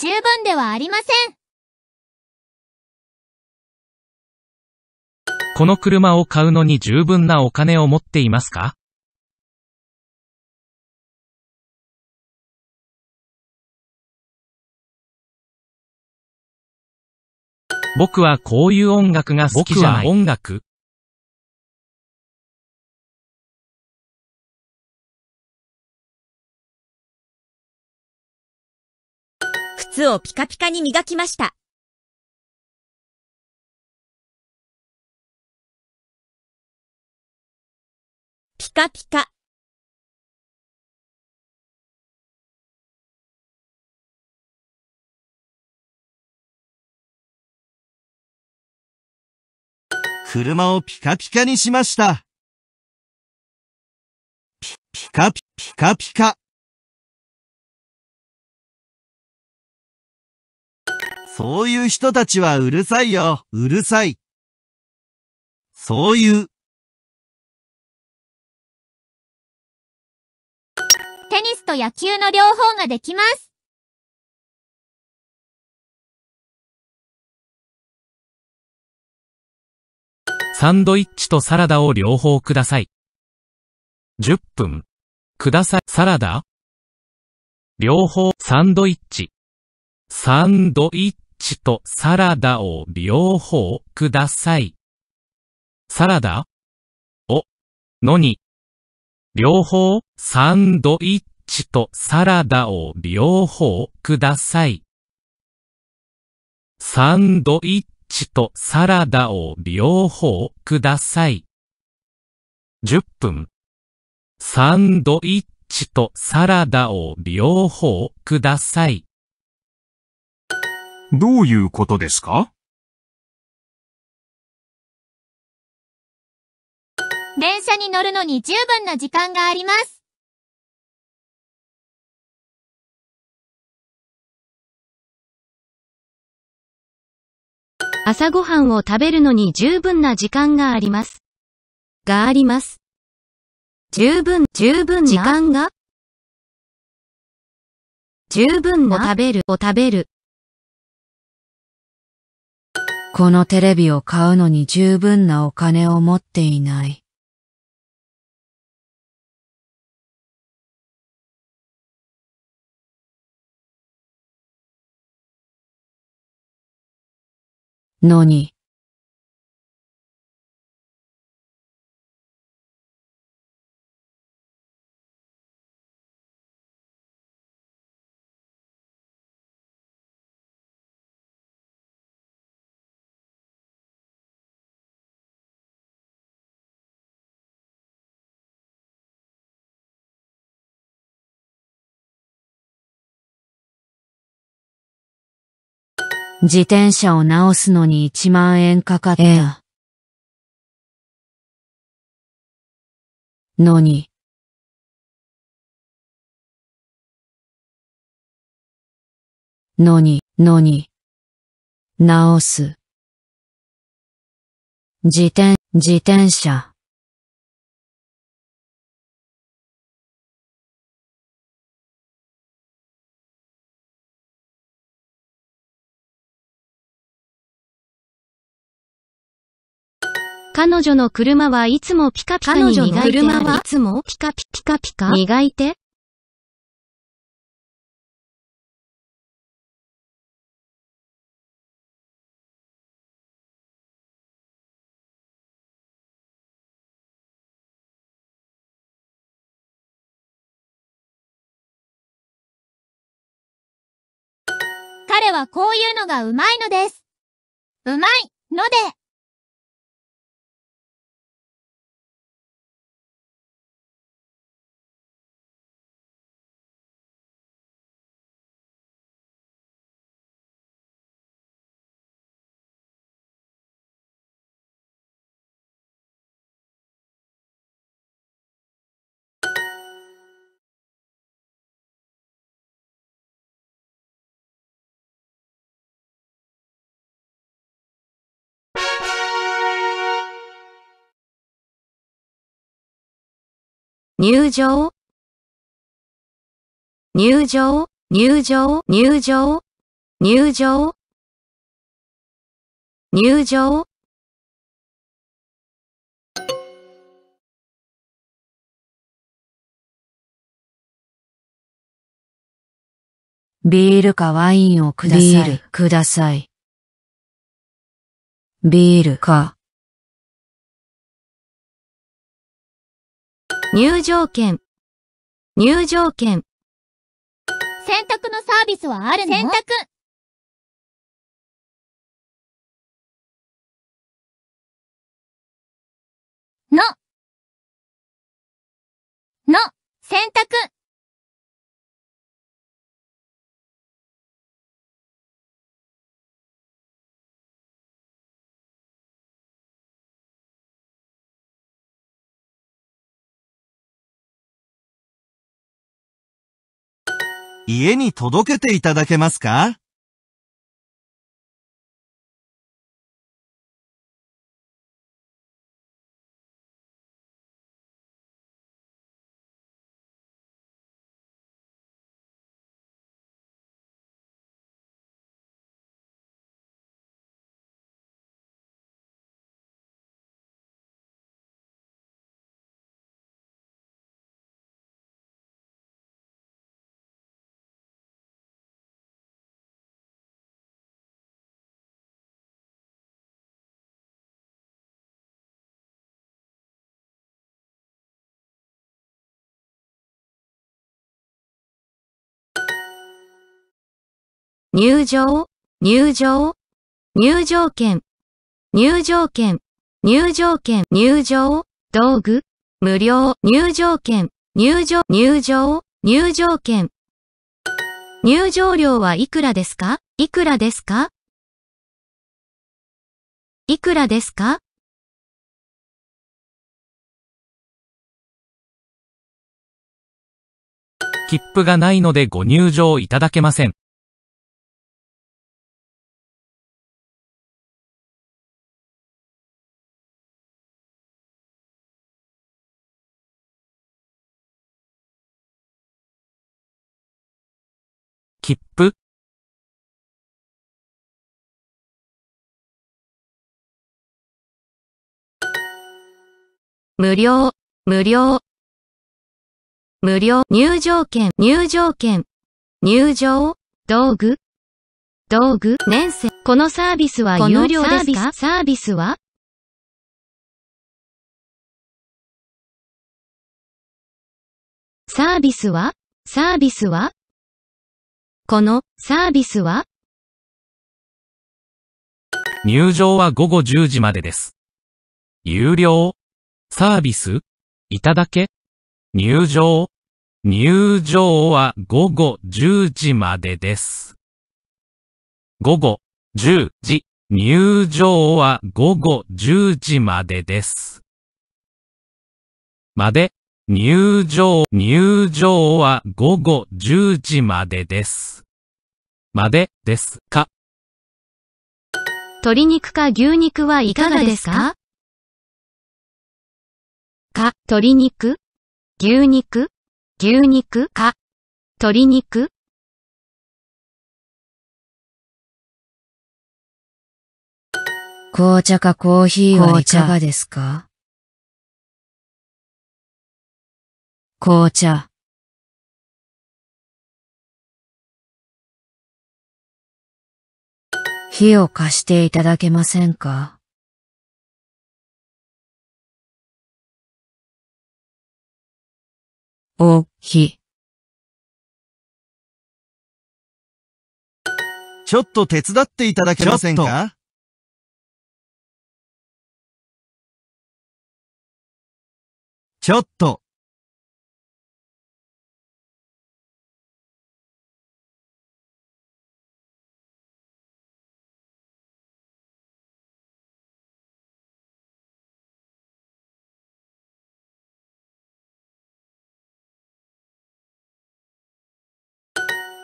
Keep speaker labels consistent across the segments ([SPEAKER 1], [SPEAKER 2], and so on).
[SPEAKER 1] 十分ではありません。この車を買うのに十分なお金を持っていますか僕はこういう音楽が好きじゃない。僕は音楽。をピカピカに磨きました。ピカピカ。車をピカピカにしました。ピ、ピカピ、ピカピカ。そういう人たちはうるさいよ、うるさい。そういう。テニスと野球の両方ができます。サンドイッチとサラダを両
[SPEAKER 2] 方ください。10分。ください。サラダ両方、サンドイッチ。サンドイッチ。チとサラダを両方ください。サラダを、のに、両方、サンドイッチとサラダを両方ください。サンドイッチとサラダを両方ください。10分。サンドイッチとサラダを両方ください。どういうことで
[SPEAKER 1] すか電車に乗るのに十分な時間があります。朝ごはんを食べるのに十分な時間があります。があります。十分、十分時間が十分も食べる、を食べる。このテレビを買うのに十分なお金を持っていない。のに、自転車を直すのに1万円かかった。のに。のに、のに。直す。自転、自転車。彼女の車はいつもピカピカに磨いて彼女の車はいつもピカピカピカ磨いて。彼はこういうのがうまいのです。うまいので。入場入場入場入場入場入場ビールかワインをください。ビールください。ビールか入場券入場券洗濯のサービスはあるの洗濯家に届けていただけますか入場、入場、
[SPEAKER 2] 入場券、入場券、入場券、入場、道具、無料、入場券、入場、入場、入場券。
[SPEAKER 1] 入場料はいくらですかいくらですかいくらですか切符がないのでご入場いただけません。切符無料、無料。無料、入場券、入場券。入場、道具、道具、年生。このサービスは有料ですかサービスはサービスはサービスはこのサービスは
[SPEAKER 2] 入場は午後10時までです。有料サービスいただけ入場入場は午後10時までです。午後10時入場は午後10時までです。まで入場、入場は午後10時までです。までですか
[SPEAKER 1] 鶏肉か牛肉はいかがですかか、鶏肉牛肉牛肉か、鶏肉紅茶かコーヒーはいかがですか紅茶火を貸していただけませんかお、い。ちょっと手伝っていただけませんかちょっと。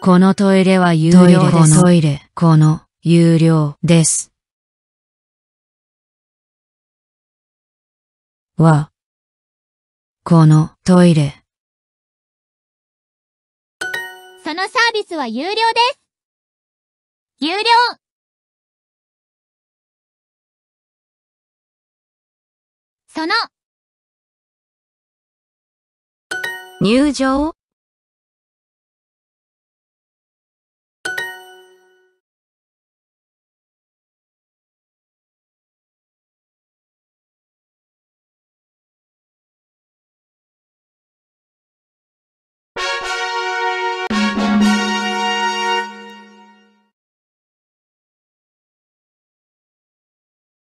[SPEAKER 1] このトイレは有料です。トイレ、この、有料です。は、このトイレ。そのサービスは有料です。有料その入場